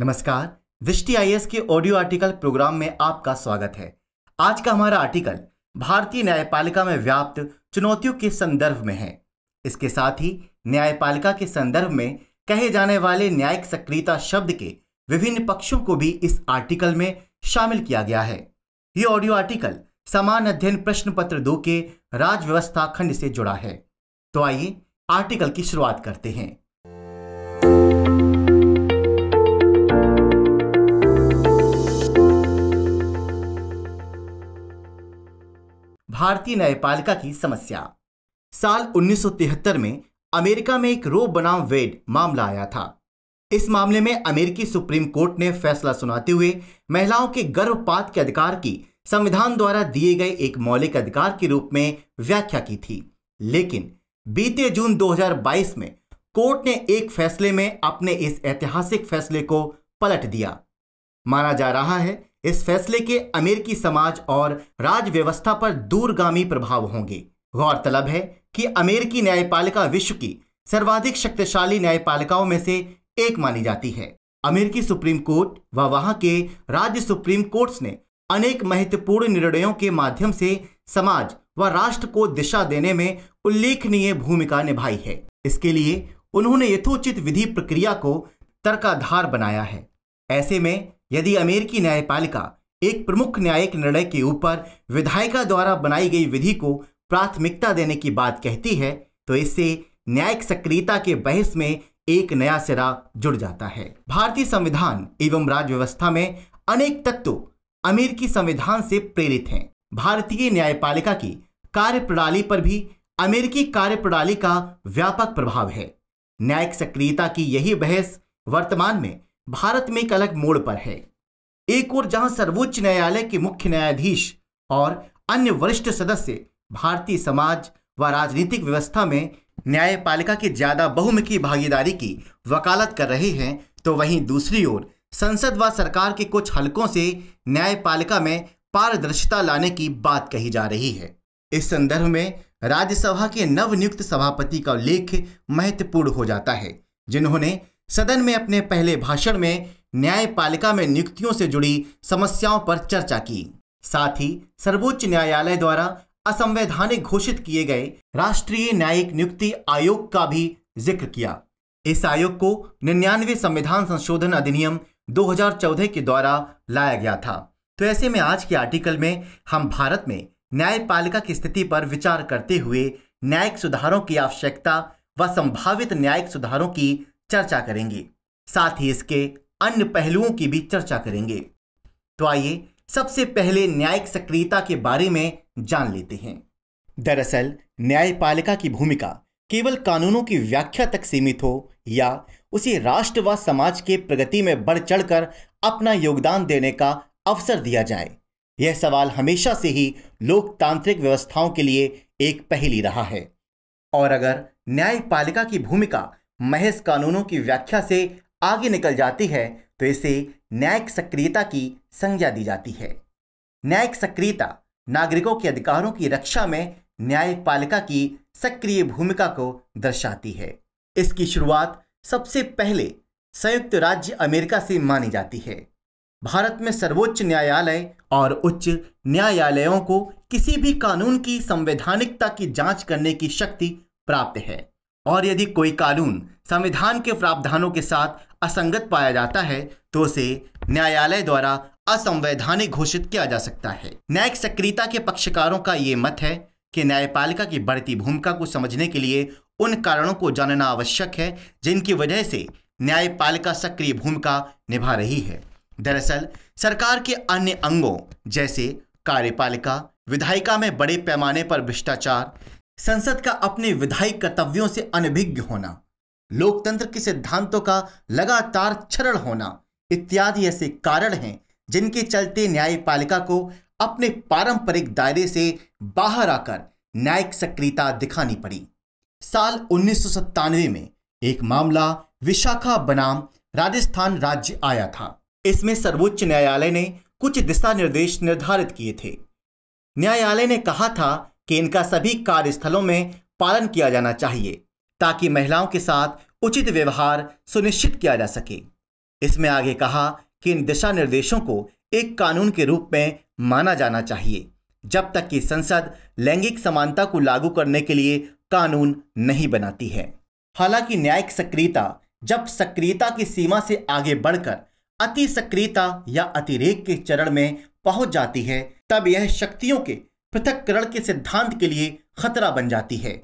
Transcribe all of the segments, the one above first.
नमस्कार विष्टि आई के audio article programme में आपका स्वागत है आज का हमारा आर्टिकल भारतीय न्यायपालिका में व्याप्त चुनौतियों के संदर्भ में है इसके साथ ही न्यायपालिका के संदर्भ में कहे जाने वाले न्यायिक सक्रियता शब्द के विभिन्न पक्षों को भी इस आर्टिकल में शामिल किया गया है ये ऑडियो आर्टिकल समान अध्ययन प्रश्न पत्र दो के राज व्यवस्था खंड से जुड़ा है तो आइए आर्टिकल की शुरुआत करते हैं भारतीय न्यायपालिका की समस्या साल 1973 में अमेरिका में एक रो बनाम वेड मामला आया था इस मामले में अमेरिकी सुप्रीम कोर्ट ने फैसला सुनाते हुए महिलाओं के गर्भपात के अधिकार की संविधान द्वारा दिए गए एक मौलिक अधिकार के रूप में व्याख्या की थी लेकिन बीते जून 2022 में कोर्ट ने एक फैसले में अपने इस ऐतिहासिक फैसले को पलट दिया माना जा रहा है इस फैसले के अमेरिकी समाज और राज व्यवस्था पर दूरगामी प्रभाव होंगे गौरतलब है कि अमेरिकी न्यायपालिका विश्व की सर्वाधिक शक्तिशाली न्यायपालिकाओं में से एक मानी जाती है अमेरिकी सुप्रीम कोर्ट व वहां के राज्य सुप्रीम कोर्ट्स ने अनेक महत्वपूर्ण निर्णयों के माध्यम से समाज व राष्ट्र को दिशा देने में उल्लेखनीय भूमिका निभाई है इसके लिए उन्होंने यथोचित विधि प्रक्रिया को तर्काधार बनाया है ऐसे में यदि अमेरिकी न्यायपालिका एक प्रमुख न्यायिक निर्णय के ऊपर विधायिका द्वारा बनाई गई विधि को प्राथमिकता देने की बात कहती है तो इससे न्यायिक सक्रियता के बहस में एक नया सिरा जुड़ जाता है भारतीय संविधान एवं राज्य व्यवस्था में अनेक तत्व अमेरिकी संविधान से प्रेरित हैं भारतीय न्यायपालिका की कार्यप्रणाली पर भी अमेरिकी कार्यप्रणाली का व्यापक प्रभाव है न्यायिक सक्रियता की यही बहस वर्तमान में भारत में एक अलग मोड़ पर है एक ओर जहां सर्वोच्च न्यायालय के मुख्य न्यायाधीश और अन्य वरिष्ठ सदस्य भारतीय समाज व राजनीतिक व्यवस्था में न्यायपालिका की ज्यादा बहुमुखी भागीदारी की वकालत कर रहे हैं तो वहीं दूसरी ओर संसद व सरकार के कुछ हलकों से न्यायपालिका में पारदर्शिता लाने की बात कही जा रही है इस संदर्भ में राज्यसभा के नवनियुक्त सभापति का उल्लेख महत्वपूर्ण हो जाता है जिन्होंने सदन में अपने पहले भाषण में न्यायपालिका में नियुक्तियों से जुड़ी समस्याओं पर चर्चा की साथ ही सर्वोच्च न्यायालय द्वारा असंवैधानिक घोषित किए गए राष्ट्रीय न्यायिक नियुक्ति आयोग का भी जिक्र किया इस आयोग को निन्यानवे संविधान संशोधन अधिनियम 2014 के द्वारा लाया गया था तो ऐसे में आज के आर्टिकल में हम भारत में न्यायपालिका की स्थिति पर विचार करते हुए न्यायिक सुधारों की आवश्यकता व संभावित न्यायिक सुधारों की चर्चा करेंगे साथ ही इसके अन्य पहलुओं की भी चर्चा करेंगे तो आइए सबसे पहले न्यायिक सक्रियता के बारे में जान लेते हैं दरअसल न्यायपालिका की भूमिका केवल कानूनों की व्याख्या तक सीमित हो या उसे राष्ट्र व समाज के प्रगति में बढ़ चढ़कर अपना योगदान देने का अवसर दिया जाए यह सवाल हमेशा से ही लोकतांत्रिक व्यवस्थाओं के लिए एक पहेली रहा है और अगर न्यायपालिका की भूमिका महज कानूनों की व्याख्या से आगे निकल जाती है तो इसे न्यायिक सक्रियता की संज्ञा दी जाती है न्यायिक सक्रियता नागरिकों के अधिकारों की रक्षा में न्यायपालिका की सक्रिय भूमिका को दर्शाती है इसकी शुरुआत सबसे पहले संयुक्त राज्य अमेरिका से मानी जाती है भारत में सर्वोच्च न्यायालय और उच्च न्यायालयों को किसी भी कानून की संवैधानिकता की जांच करने की शक्ति प्राप्त है और यदि कोई कानून संविधान के प्रावधानों के साथ असंगत पाया जाता है तो उसे न्यायालय द्वारा असंवैधानिक घोषित किया जा सकता है न्यायिक सक्रियता के पक्षकारों का ये मत है कि न्यायपालिका की बढ़ती भूमिका को समझने के लिए उन कारणों को जानना आवश्यक है जिनकी वजह से न्यायपालिका सक्रिय भूमिका निभा रही है दरअसल सरकार के अन्य अंगों जैसे कार्यपालिका विधायिका में बड़े पैमाने पर भ्रष्टाचार संसद का अपने विधायी कर्तव्यों से अनभिज्ञ होना लोकतंत्र के सिद्धांतों का लगातार छरण होना इत्यादि ऐसे कारण हैं जिनके चलते न्यायपालिका को अपने पारंपरिक दायरे से बाहर आकर न्यायिक सक्रियता दिखानी पड़ी साल उन्नीस में एक मामला विशाखा बनाम राजस्थान राज्य आया था इसमें सर्वोच्च न्यायालय ने कुछ दिशा निर्देश निर्धारित किए थे न्यायालय ने कहा था कि इनका सभी कार्यस्थलों में पालन किया जाना चाहिए ताकि महिलाओं के साथ उचित व्यवहार सुनिश्चित किया जा सके इसमें आगे कहा कि इन दिशा निर्देशों को एक कानून के रूप में माना जाना चाहिए जब तक कि संसद लैंगिक समानता को लागू करने के लिए कानून नहीं बनाती है हालांकि न्यायिक सक्रियता जब सक्रियता की सीमा से आगे बढ़कर अति सक्रियता या अतिरेक के चरण में पहुंच जाती है तब यह शक्तियों के पृथककरण के सिद्धांत के लिए खतरा बन जाती है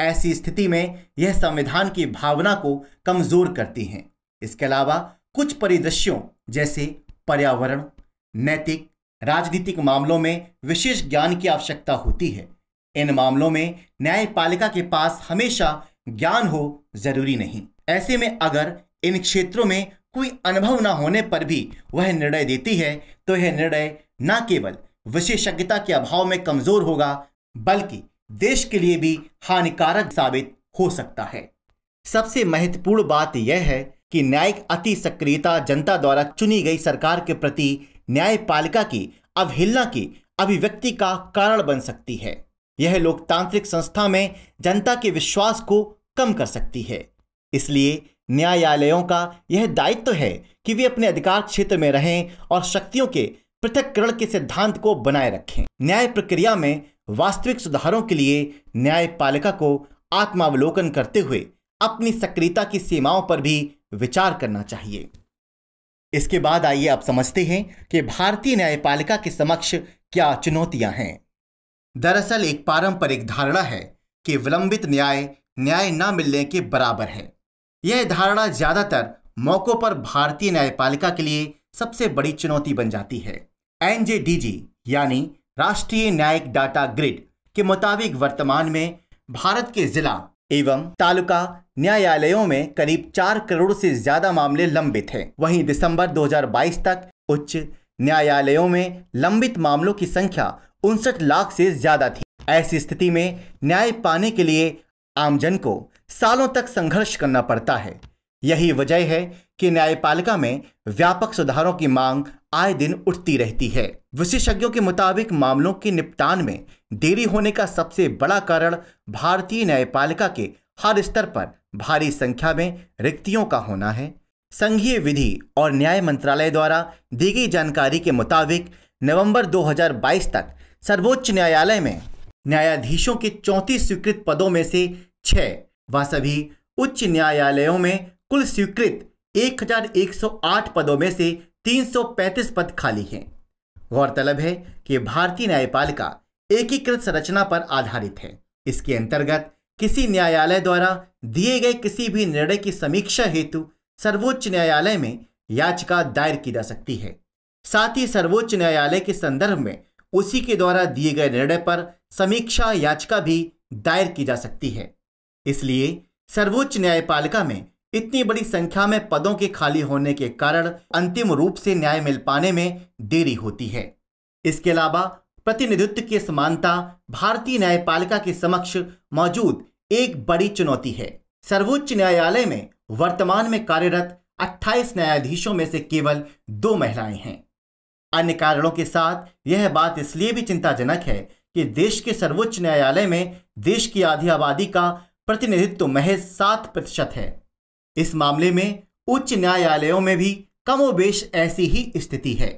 ऐसी स्थिति में यह संविधान की भावना को कमजोर करती हैं इसके अलावा कुछ परिदृश्यों जैसे पर्यावरण नैतिक राजनीतिक मामलों में विशेष ज्ञान की आवश्यकता होती है इन मामलों में न्यायपालिका के पास हमेशा ज्ञान हो जरूरी नहीं ऐसे में अगर इन क्षेत्रों में कोई अनुभव न होने पर भी वह निर्णय देती है तो यह निर्णय न केवल विशेषज्ञता के अभाव में कमजोर होगा बल्कि देश के लिए भी हानिकारक साबित हो सकता है सबसे महत्वपूर्ण बात यह है कि न्यायिक अति सक्रियता जनता द्वारा चुनी गई सरकार के प्रति न्यायपालिका की अवहेलना की अभिव्यक्ति का कारण बन सकती है यह लोकतांत्रिक संस्था में जनता के विश्वास को कम कर सकती है इसलिए न्यायालयों का यह दायित्व तो है कि वे अपने अधिकार क्षेत्र में रहें और शक्तियों के पृथककरण के सिद्धांत को बनाए रखें न्याय प्रक्रिया में वास्तविक सुधारों के लिए न्यायपालिका को आत्मावलोकन करते हुए अपनी सक्रियता की सीमाओं पर भी विचार करना चाहिए इसके बाद आइए आप समझते हैं कि भारतीय न्यायपालिका के समक्ष क्या चुनौतियां हैं दरअसल एक पारंपरिक धारणा है कि विलंबित न्याय न्याय न मिलने के बराबर है यह धारणा ज्यादातर मौकों पर भारतीय न्यायपालिका के लिए सबसे बड़ी चुनौती बन जाती है एनजेडीजी यानी राष्ट्रीय न्यायिक डाटा ग्रिड के मुताबिक वर्तमान में भारत के जिला एवं तालुका न्यायालयों में करीब चार करोड़ से ज्यादा मामले लंबित हैं वहीं दिसंबर 2022 तक उच्च न्यायालयों में लंबित मामलों की संख्या उनसठ लाख से ज्यादा थी ऐसी स्थिति में न्याय पाने के लिए आमजन को सालों तक संघर्ष करना पड़ता है यही वजह है कि न्यायपालिका में व्यापक सुधारों की मांग आए दिन उठती रहती है विशेषज्ञों के मुताबिक मामलों के निपटान में देरी होने का सबसे बड़ा कारण भारतीय न्यायपालिका के हर स्तर पर भारी संख्या में रिक्तियों का होना है संघीय विधि और न्याय मंत्रालय द्वारा दी गई जानकारी के मुताबिक नवंबर 2022 तक सर्वोच्च न्यायालय में न्यायाधीशों के चौंतीस स्वीकृत पदों में से छह व सभी उच्च न्यायालयों में कुल स्वीकृत 1108 पदों में से 335 पद खाली हैं गौरतलब है कि भारतीय न्यायपालिका एकीकृत संरचना पर आधारित है इसके अंतर्गत किसी न्यायालय द्वारा दिए गए किसी भी निर्णय की समीक्षा हेतु सर्वोच्च न्यायालय में याचिका दायर की जा सकती है साथ ही सर्वोच्च न्यायालय के संदर्भ में उसी के द्वारा दिए गए निर्णय पर समीक्षा याचिका भी दायर की जा सकती है इसलिए सर्वोच्च न्यायपालिका में इतनी बड़ी संख्या में पदों के खाली होने के कारण अंतिम रूप से न्याय मिल पाने में देरी होती है इसके अलावा प्रतिनिधित्व की समानता भारतीय न्यायपालिका के समक्ष मौजूद एक बड़ी चुनौती है सर्वोच्च न्यायालय में वर्तमान में कार्यरत 28 न्यायाधीशों में से केवल दो महिलाएं हैं अन्य कारणों के साथ यह बात इसलिए भी चिंताजनक है कि देश के सर्वोच्च न्यायालय में देश की आधी आबादी का प्रतिनिधित्व महज सात प्रतिशत है इस मामले में उच्च न्यायालयों में भी कमोबेश ऐसी ही स्थिति है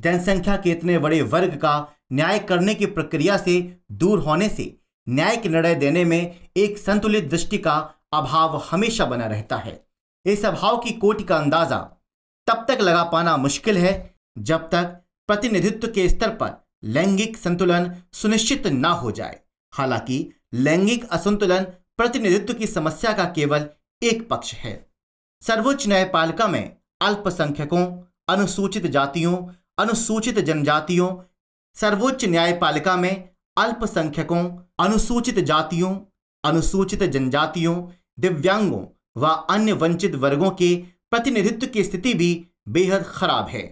जनसंख्या के इतने बड़े वर्ग का न्याय करने की प्रक्रिया से दूर होने से न्यायिक निर्णय देने में एक संतुलित दृष्टि का अभाव हमेशा बना रहता है इस अभाव की कोटि का अंदाजा तब तक लगा पाना मुश्किल है जब तक प्रतिनिधित्व के स्तर पर लैंगिक संतुलन सुनिश्चित ना हो जाए हालांकि लैंगिक असंतुलन प्रतिनिधित्व की समस्या का केवल एक पक्ष है सर्वोच्च न्यायपालिका में अल्पसंख्यकों अनुसूचित जातियों अनुसूचित जनजातियों सर्वोच्च न्यायपालिका में अल्पसंख्यकों अनुसूचित जातियों अनुसूचित जनजातियों दिव्यांगों व अन्य वंचित वर्गों के प्रतिनिधित्व की स्थिति भी बेहद खराब है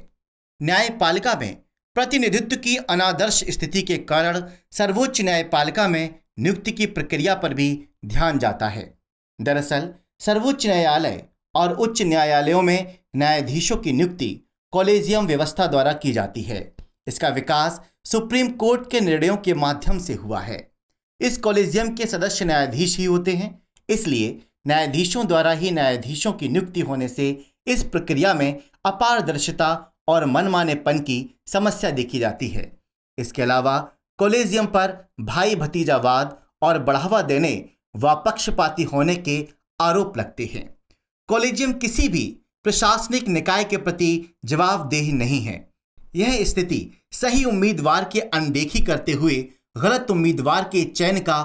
न्यायपालिका में प्रतिनिधित्व की अनादर्श स्थिति के कारण सर्वोच्च न्यायपालिका में नियुक्ति की प्रक्रिया पर भी ध्यान जाता है दरअसल सर्वोच्च न्यायालय और उच्च न्यायालयों में न्यायाधीशों की नियुक्ति कॉलेजियम व्यवस्था द्वारा की जाती है इसका विकास सुप्रीम कोर्ट के निर्णयों के माध्यम से हुआ है इस कॉलेजियम के सदस्य न्यायाधीश ही होते हैं इसलिए न्यायाधीशों द्वारा ही न्यायाधीशों की नियुक्ति होने से इस प्रक्रिया में अपारदर्शिता और मनमानेपन की समस्या देखी जाती है इसके अलावा कॉलेजियम पर भाई भतीजावाद और बढ़ावा देने व पक्षपाती होने के आरोप लगते हैं कॉलेजियम किसी भी प्रशासनिक निकाय के प्रति जवाबदेही नहीं है यह स्थिति सही उम्मीदवार की अनदेखी करते हुए गलत उम्मीदवार के चयन का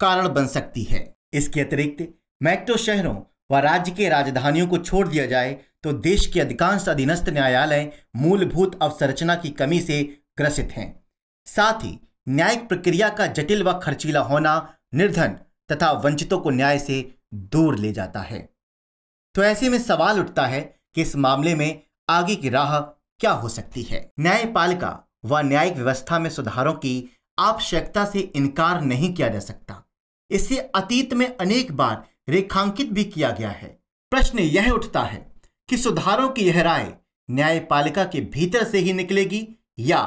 कारण बन सकती है इसके अतिरिक्त मैक्टो शहरों व राज्य के राजधानियों को छोड़ दिया जाए तो देश के अधिकांश अधीनस्थ न्यायालय मूलभूत अवसंरचना की कमी से ग्रसित हैं साथ ही न्यायिक प्रक्रिया का जटिल व खर्चीला होना निर्धन तथा वंचितों को न्याय से दूर ले जाता है तो ऐसे में सवाल उठता है कि इस मामले में आगे की राह क्या हो सकती है न्यायपालिका व न्यायिक व्यवस्था में सुधारों की आवश्यकता से इनकार नहीं किया जा सकता इसे अतीत में अनेक बार रेखांकित भी किया गया है प्रश्न यह उठता है कि सुधारों की यह राय न्यायपालिका के भीतर से ही निकलेगी या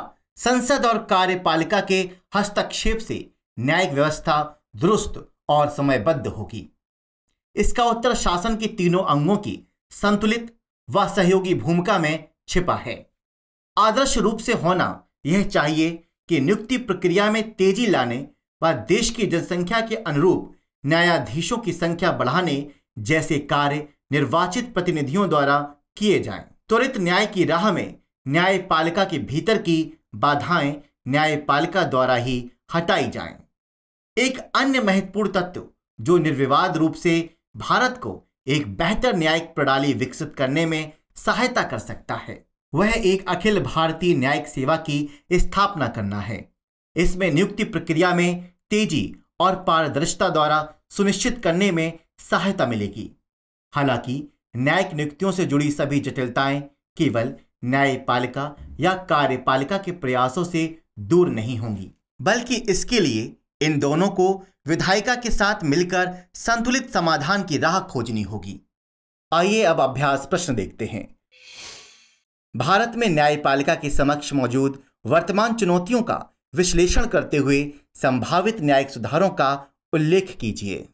संसद और कार्यपालिका के हस्तक्षेप से न्यायिक व्यवस्था दुरुस्त और समयबद्ध होगी इसका उत्तर शासन के तीनों अंगों की संतुलित व सहयोगी भूमिका में छिपा है आदर्श रूप से होना यह चाहिए कि नियुक्ति प्रक्रिया में तेजी लाने व देश की जनसंख्या के अनुरूप न्यायाधीशों की संख्या बढ़ाने जैसे कार्य निर्वाचित प्रतिनिधियों द्वारा किए जाएं। त्वरित न्याय की राह में न्यायपालिका के भीतर की बाधाएं न्यायपालिका द्वारा ही हटाई जाएं। एक अन्य महत्वपूर्ण तत्व जो निर्विवाद रूप से भारत को एक बेहतर न्यायिक प्रणाली विकसित करने में सहायता कर सकता है वह एक अखिल भारतीय न्यायिक सेवा की स्थापना करना है इसमें नियुक्ति प्रक्रिया में तेजी और पारदर्शिता द्वारा सुनिश्चित करने में सहायता मिलेगी हालांकि न्यायिक नियुक्तियों से जुड़ी सभी जटिलताएं केवल न्यायपालिका या कार्यपालिका के प्रयासों से दूर नहीं होंगी बल्कि इसके लिए इन दोनों को विधायिका के साथ मिलकर संतुलित समाधान की राह खोजनी होगी आइए अब अभ्यास प्रश्न देखते हैं भारत में न्यायपालिका के समक्ष मौजूद वर्तमान चुनौतियों का विश्लेषण करते हुए संभावित न्यायिक सुधारों का उल्लेख कीजिए